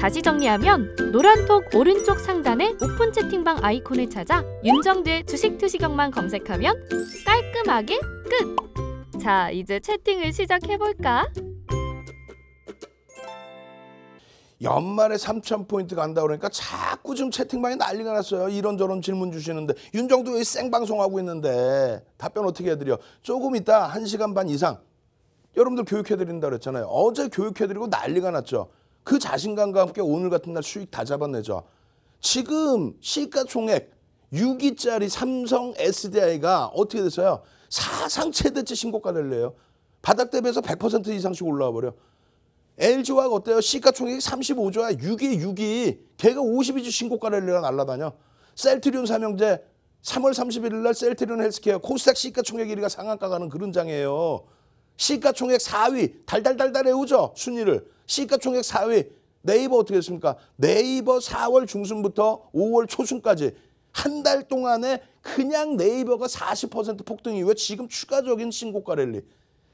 다시 정리하면 노란톡 오른쪽 상단에 오픈 채팅방 아이콘을 찾아 윤정두의 주식 투시경만 검색하면 깔끔하게 끝! 자, 이제 채팅을 시작해볼까? 연말에 3 0 0 0 포인트 간다 그러니까 자꾸 지금 채팅방에 난리가 났어요. 이런저런 질문 주시는데 윤정도 왜 생방송하고 있는데 답변 어떻게 해드려? 조금 이따 1시간 반 이상 여러분들 교육해드린다 그랬잖아요. 어제 교육해드리고 난리가 났죠. 그 자신감과 함께 오늘 같은 날 수익 다 잡아내죠. 지금 시가총액 6위짜리 삼성 SDI가 어떻게 됐어요? 사상 최대치 신고가를 내요. 바닥 대비해서 100% 이상씩 올라와 버려. LG화가 어때요? 시가총액 35조야. 6위, 6위. 걔가 52주 신고가를 내려 날라다녀. 셀트리온 삼형제 3월 31일 날 셀트리온 헬스케어 코스닥 시가총액 1위가 상한가 가는 그런 장이에요. 시가총액 4위 달달달달 해오죠 순위를 시가총액 4위 네이버 어떻게 됐습니까? 네이버 4월 중순부터 5월 초순까지 한 달 동안에 그냥 네이버가 40% 폭등 이왜 지금 추가적인 신고가 랠리.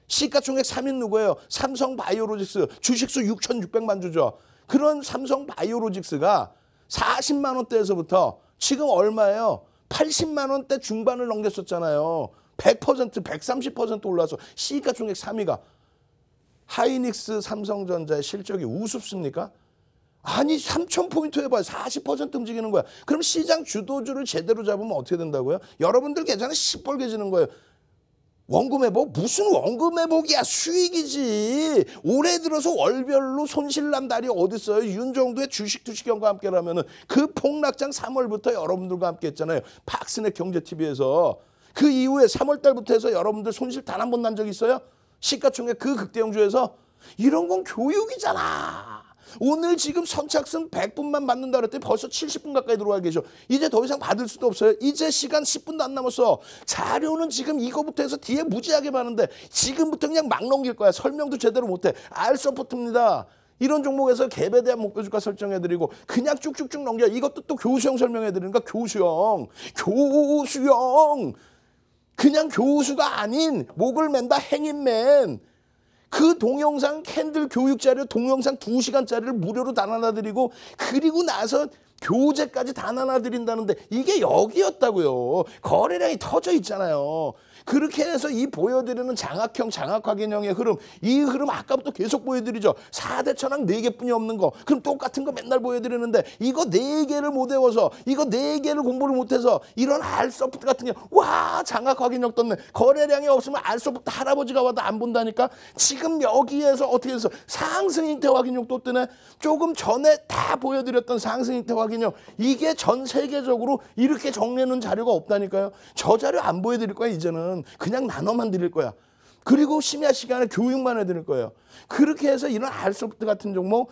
시가총액 3인 누구예요? 삼성 바이오로직스 주식수 6,600만 주죠. 그런 삼성 바이오로직스가 40만 원대에서부터 지금 얼마예요? 80만 원대 중반을 넘겼었잖아요. 100% 130% 올라서 시가 총액 3위가 하이닉스 삼성전자의 실적이 우습습니까? 아니 3 0 0 0 포인트 해봐요. 40% 움직이는 거야. 그럼 시장 주도주를 제대로 잡으면 어떻게 된다고요? 여러분들 계좌는 시뻘개지는 거예요. 원금 회복? 무슨 원금 회복이야. 수익이지. 올해 들어서 월별로 손실난 달이 어딨어요. 윤정도의 주식 투시경과 함께라면 그 폭락장 3월부터 여러분들과 함께 했잖아요. 박스넷 경제TV에서 그 이후에 3월 달부터 해서 여러분들 손실 단 한 번 난 적 있어요? 시가총액 그 극대형주에서 이런 건 교육이잖아. 오늘 지금 선착순 100분만 받는다 그랬더니 벌써 70분 가까이 들어와 계셔. 이제 더 이상 받을 수도 없어요. 이제 시간 10분도 안 남았어. 자료는 지금 이거부터 해서 뒤에 무지하게 많은데 지금부터 그냥 막 넘길 거야. 설명도 제대로 못해. 알 서포트입니다. 이런 종목에서 갭에 대한 목표 주가 설정해드리고 그냥 쭉쭉쭉 넘겨. 이것도 또 교수형 설명해드리는 거 교수형. 교수형. 그냥 교수가 아닌 목을 맨다 행인맨 그 동영상 캔들 교육 자료 동영상 2시간짜리를 무료로 나눠드리고 그리고 나서 교재까지 다 나눠드린다는데 이게 여기였다고요. 거래량이 터져 있잖아요. 그렇게 해서 이 보여드리는 장학형, 장학화개념의 흐름 이 흐름 아까부터 계속 보여드리죠. 사대 천왕 네개뿐이 없는 거 그럼 똑같은 거 맨날 보여드리는데 이거 네개를못 외워서 이거 네개를 공부를 못해서 이런 알소프트 같은 게 와 장학화균형 떴네. 거래량이 없으면 알서프트 할아버지가 와도 안 본다니까 지금 여기에서 어떻게 해서 상승 인태 화균형 또 뜨네. 조금 전에 다 보여드렸던 상승 인태 화 파기념 이게 전 세계적으로 이렇게 정리해놓은 자료가 없다니까요. 저 자료 안 보여드릴 거야 이제는 그냥 나눠만 드릴 거야. 그리고 심야 시간에 교육만 해드릴 거예요. 그렇게 해서 이런 알소프트 같은 종목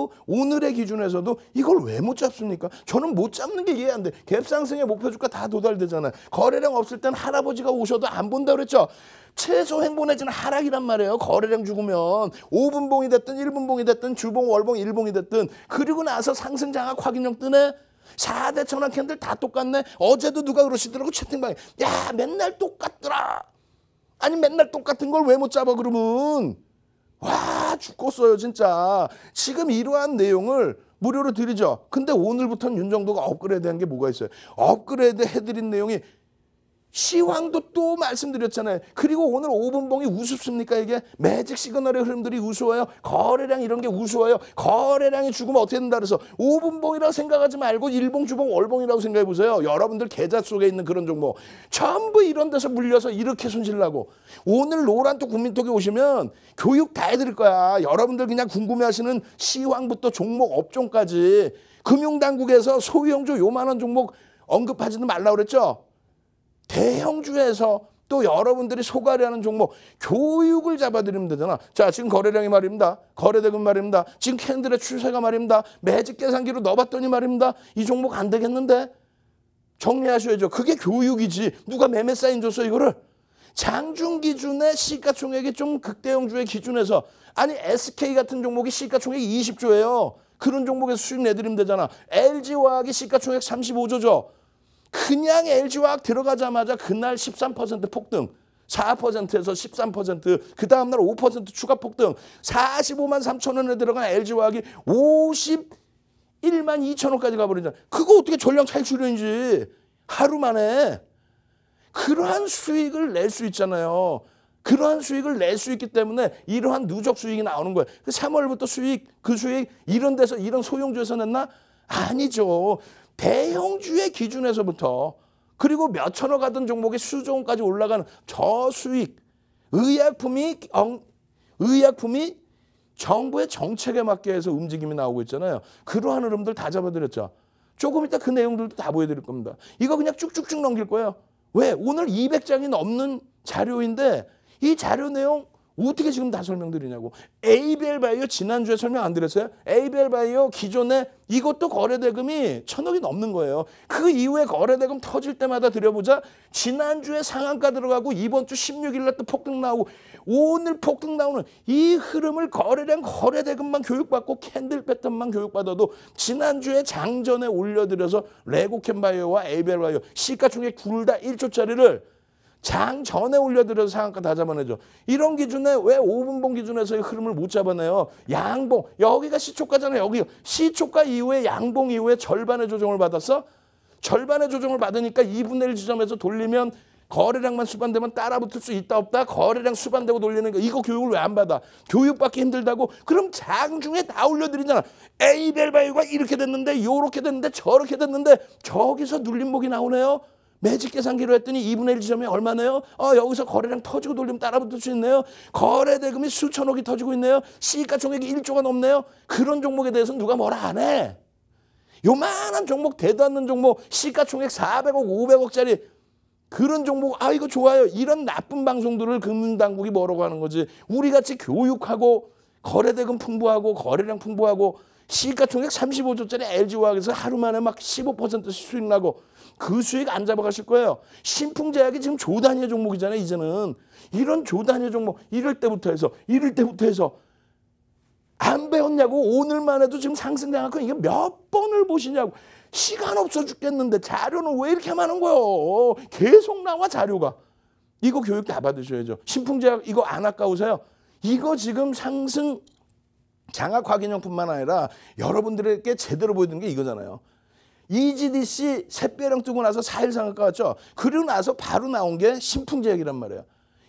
전부 오늘의 기준에서도 이걸 왜 못 잡습니까? 저는 못 잡는 게 이해 안 돼. 갭상승의 목표 주가 다 도달되잖아요. 거래량 없을 땐 할아버지가 오셔도 안 본다 그랬죠. 최소 행보내지는 하락이란 말이에요. 거래량 죽으면 5분봉이 됐든 1분봉이 됐든 주봉, 월봉, 일봉이 됐든 그리고 나서 상승 장악 확인형 뜨네. 4대 천왕 캔들 다 똑같네. 어제도 누가 그러시더라고 채팅방에. 야 맨날 똑같더라. 아니 맨날 똑같은 걸 왜 못 잡아 그러면 와 죽겠어요 진짜 지금 이러한 내용을 무료로 드리죠 근데 오늘부터는 윤정도가 업그레이드 한 게 뭐가 있어요 업그레이드 해드린 내용이 시황도 또 말씀드렸잖아요. 그리고 오늘 5분봉이 우습습니까? 이게 매직 시그널의 흐름들이 우스워요. 거래량 이런 게 우스워요. 거래량이 죽으면 어떻게 된다 그래서 5분봉이라고 생각하지 말고 1봉 주봉, 월봉이라고 생각해 보세요. 여러분들 계좌 속에 있는 그런 종목. 전부 이런 데서 물려서 이렇게 손실 나고 오늘 노란톡 국민톡에 오시면 교육 다 해드릴 거야. 여러분들 그냥 궁금해하시는 시황부터 종목 업종까지 금융당국에서 소형조 요만한 종목 언급하지는 말라 고 그랬죠. 대형 주에서또 여러분들이 소가하는 종목 교육을 잡아드리면 되잖아. 자 지금 거래량이 말입니다. 거래대금 말입니다. 지금 캔들의 출세가 말입니다. 매직 계산기로 넣어봤더니 말입니다. 이 종목 안 되겠는데 정리하셔야죠. 그게 교육이지. 누가 매매 사인 줬어 이거를. 장중 기준의 시가총액이 좀 극대형주의 기준에서 아니 SK 같은 종목이 시가총액이 20조예요. 그런 종목에서 수익 내드리면 되잖아. LG화학이 시가총액 35조죠. 그냥 LG화학 들어가자마자 그날 13% 폭등 4%에서 13%그 다음날 5% 추가 폭등 45만 3천 원에 들어간 LG화학이 51만 2천 원까지 가버린다. 리 그거 어떻게 전량 탈출인지 하루 만에 그러한 수익을 낼 수 있잖아요. 그러한 수익을 낼 수 있기 때문에 이러한 누적 수익이 나오는 거예요. 3월부터 그 수익, 그 수익 이런 데서 이런 소형주에서 냈나? 아니죠. 대형주의 기준에서부터 그리고 몇 천억 하던 종목이 수조까지 올라가는 저 수익 의약품이 의약품이 정부의 정책에 맞게 해서 움직임이 나오고 있잖아요. 그러한 흐름들 다 잡아드렸죠. 조금 이따 그 내용들도 다 보여드릴 겁니다. 이거 그냥 쭉쭉쭉 넘길 거예요. 왜? 오늘 200장이 넘는 자료인데 이 자료 내용 어떻게 지금 다 설명드리냐고. ABL 바이오 지난주에 설명 안 드렸어요? ABL 바이오 기존에 이것도 거래대금이 천억이 넘는 거예요. 그 이후에 거래대금 터질 때마다 들여보자. 지난주에 상한가 들어가고 이번 주 16일 날 또 폭등 나오고 오늘 폭등 나오는 이 흐름을 거래량 거래대금만 교육받고 캔들 패턴만 교육받아도 지난주에 장전에 올려드려서 레고캔 바이오와 ABL 바이오 시가총액 둘다 1조짜리를 장 전에 올려드려서 상한가 다 잡아내죠. 이런 기준에 왜 5분봉 기준에서의 흐름을 못 잡아내요? 양봉 여기가 시초가잖아요. 여기 시초가 이후에 양봉 이후에 절반의 조정을 받았어. 절반의 조정을 받으니까 2분의 1 지점에서 돌리면 거래량만 수반되면 따라붙을 수 있다 없다 거래량 수반되고 돌리는 거 이거 교육을 왜 안 받아 교육받기 힘들다고 그럼 장중에 다 올려드리잖아 에이벨바이오가 이렇게 됐는데 요렇게 됐는데 저렇게 됐는데 저기서 눌림목이 나오네요 매직 계산기로 했더니 2분의 1 지점이 얼마네요 어, 여기서 거래량 터지고 돌리면 따라붙을 수 있네요. 거래 대금이 수천억이 터지고 있네요. 시가총액이 1조가 넘네요. 그런 종목에 대해서는 누가 뭐라 안 해. 요만한 종목, 대도 않는 종목, 시가총액 400억, 500억짜리 그런 종목, 아, 이거 좋아요. 이런 나쁜 방송들을 금융당국이 뭐라고 하는 거지. 우리 같이 교육하고 거래대금 풍부하고 거래량 풍부하고 시가총액 35조짜리 LG화학에서 하루 만에 막 15% 수익 나고 그 수익 안 잡아가실 거예요. 신풍제약이 지금 조단위 종목이잖아요. 이제는 이런 조단위 종목 이럴 때부터 해서 이럴 때부터 해서 안 배웠냐고 오늘만 해도 지금 상승장학권 이게 몇 번을 보시냐고 시간 없어 죽겠는데 자료는 왜 이렇게 많은 거요 계속 나와 자료가 이거 교육 다 받으셔야죠 신풍제약 이거 안 아까우세요 이거 지금 상승 장학 확인형뿐만 아니라 여러분들에게 제대로 보여드는게 이거잖아요 이지디 씨새빼랑 뜨고 나서 4일 상한가 같죠 그리고 나서 바로 나온 게 신풍제약이란 말이에요.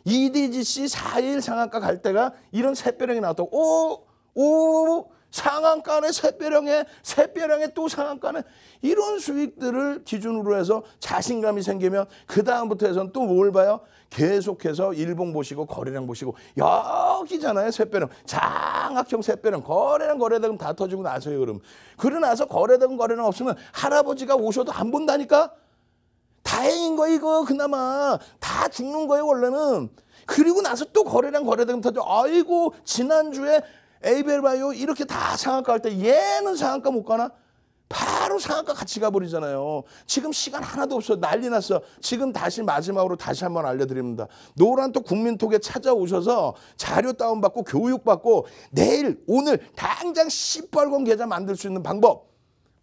이디지 씨 4일 상한가 갈 때가 이런 새빼령이 나왔다고. 오, 오, 상한가네 새빼령에새빼령에또 상한가네 이런 수익들을 기준으로 해서 자신감이 생기면 그 다음부터 해서는 또 뭘 봐요? 계속해서 일봉 보시고 거래량 보시고 여기잖아요 새빼령자 삼학형샛배는 거래는 거래대다 터지고 나서요 그럼. 그러 나서 거래대 거래는 없으면 할아버지가 오셔도 안 본다니까. 다행인 거 이거 그나마 다 죽는 거예요 원래는. 그리고 나서 또 거래량 거래대 터져. 아이고 지난주에 에이벨바이오 이렇게 다 상한가 할때 얘는 상한가 못 가나? 바로 상한가 같이 가버리잖아요. 지금 시간 하나도 없어. 난리 났어. 지금 다시 마지막으로 다시 한번 알려드립니다. 노란톡 국민톡에 찾아오셔서 자료 다운받고 교육받고 내일, 오늘 당장 시뻘건 계좌 만들 수 있는 방법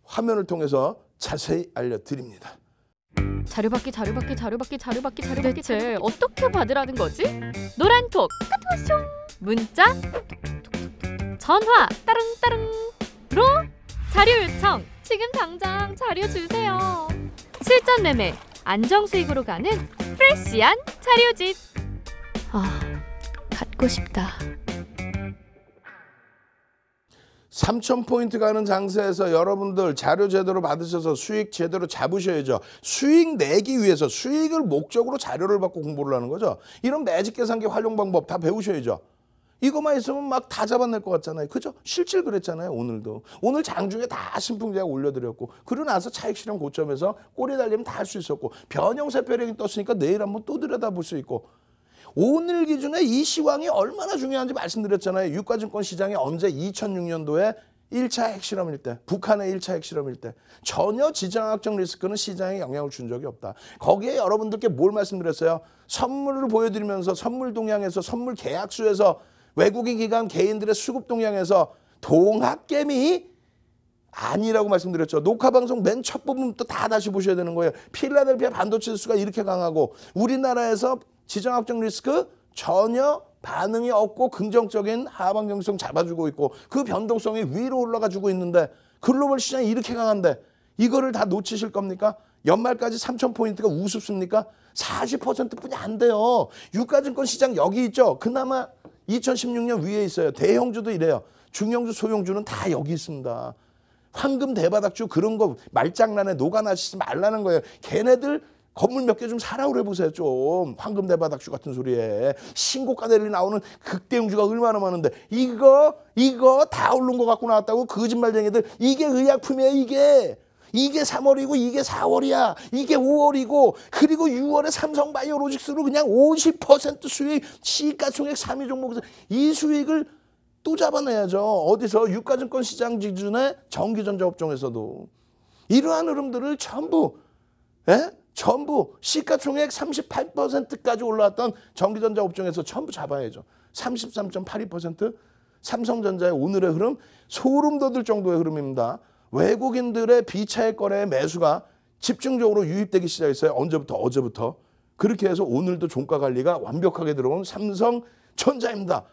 화면을 통해서 자세히 알려드립니다. 자료받기 자료받기 자료받기 자료받기 자료받기 대체 어떻게 받으라는 거지? 노란톡 까투쇼 문자 전화 따릉따릉으로 자료 요청 지금 당장 자료 주세요. 실전 매매, 안정 수익으로 가는 프레시한 자료집. 아, 갖고 싶다. 3,000포인트 가는 장세에서 여러분들 자료 제대로 받으셔서 수익 제대로 잡으셔야죠. 수익 내기 위해서 수익을 목적으로 자료를 받고 공부를 하는 거죠. 이런 매직 계산기 활용 방법 다 배우셔야죠. 이것만 있으면 막 다 잡아낼 것 같잖아요. 그죠? 실질 그랬잖아요. 오늘도. 오늘 장중에 다 신풍제약 올려드렸고 그러고 나서 차익 실험 고점에서 꼬리 달리면 다 할 수 있었고 변형세 벼락이 떴으니까 내일 한번 또 들여다볼 수 있고 오늘 기준에 이 시황이 얼마나 중요한지 말씀드렸잖아요. 유가증권 시장이 언제 2006년도에 1차 핵실험일 때, 북한의 1차 핵실험일 때 전혀 지정학적 리스크는 시장에 영향을 준 적이 없다. 거기에 여러분들께 뭘 말씀드렸어요? 선물을 보여드리면서 선물 동향에서 선물 계약수에서 외국인 기관 개인들의 수급 동향에서 동학개미 아니라고 말씀드렸죠. 녹화 방송 맨 첫 부분부터 다 다시 보셔야 되는 거예요. 필라델피아 반도체 수가 이렇게 강하고 우리나라에서 지정학적 리스크 전혀 반응이 없고 긍정적인 하방 경성 잡아주고 있고 그 변동성이 위로 올라가주고 있는데 글로벌 시장이 이렇게 강한데 이거를 다 놓치실 겁니까? 연말까지 3,000포인트가 우습습니까? 40%뿐이 안 돼요. 유가증권 시장 여기 있죠. 그나마 2016년 위에 있어요. 대형주도 이래요. 중형주, 소형주는 다 여기 있습니다. 황금 대바닥주 그런 거 말장난에 녹아나시지 말라는 거예요. 걔네들 건물 몇 개 좀 사라 그래 보세요 좀 황금 대바닥주 같은 소리에 신고가 내리 나오는 극대형주가 얼마나 많은데 이거 이거 다 오른 거 갖고 나왔다고 거짓말쟁이들 이게 의약품이에요 이게 이게 3월이고 이게 4월이야. 이게 5월이고 그리고 6월에 삼성 바이오로직스로 그냥 50% 수익 시가총액 3위 종목에서 이 수익을 또 잡아내야죠. 어디서 유가증권 시장 기준의 전기전자 업종에서도 이러한 흐름들을 전부 에? 예? 전부 시가총액 38%까지 올라왔던 전기전자 업종에서 전부 잡아야죠. 33.82% 삼성전자의 오늘의 흐름 소름 돋을 정도의 흐름입니다. 외국인들의 비차액거래 매수가 집중적으로 유입되기 시작했어요. 언제부터 어제부터. 그렇게 해서 오늘도 종가 관리가 완벽하게 들어온 삼성전자입니다.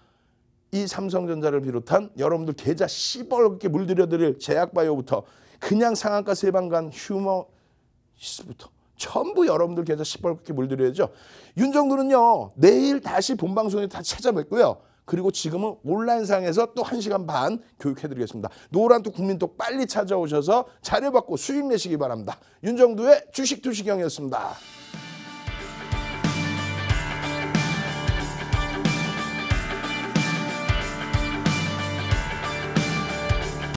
이 삼성전자를 비롯한 여러분들 계좌 시뻘겋게 물들여드릴 제약바이오부터 그냥 상한가 세방간 휴머시스부터 전부 여러분들 계좌 시뻘겋게 물들여야죠. 윤정도는요. 내일 다시 본방송에 다 찾아뵙고요. 그리고 지금은 온라인상에서 또 한시간반 교육해드리겠습니다. 노란도 국민톡 빨리 찾아오셔서 자료받고 수익 내시기 바랍니다. 윤정두의 주식투시경이었습니다.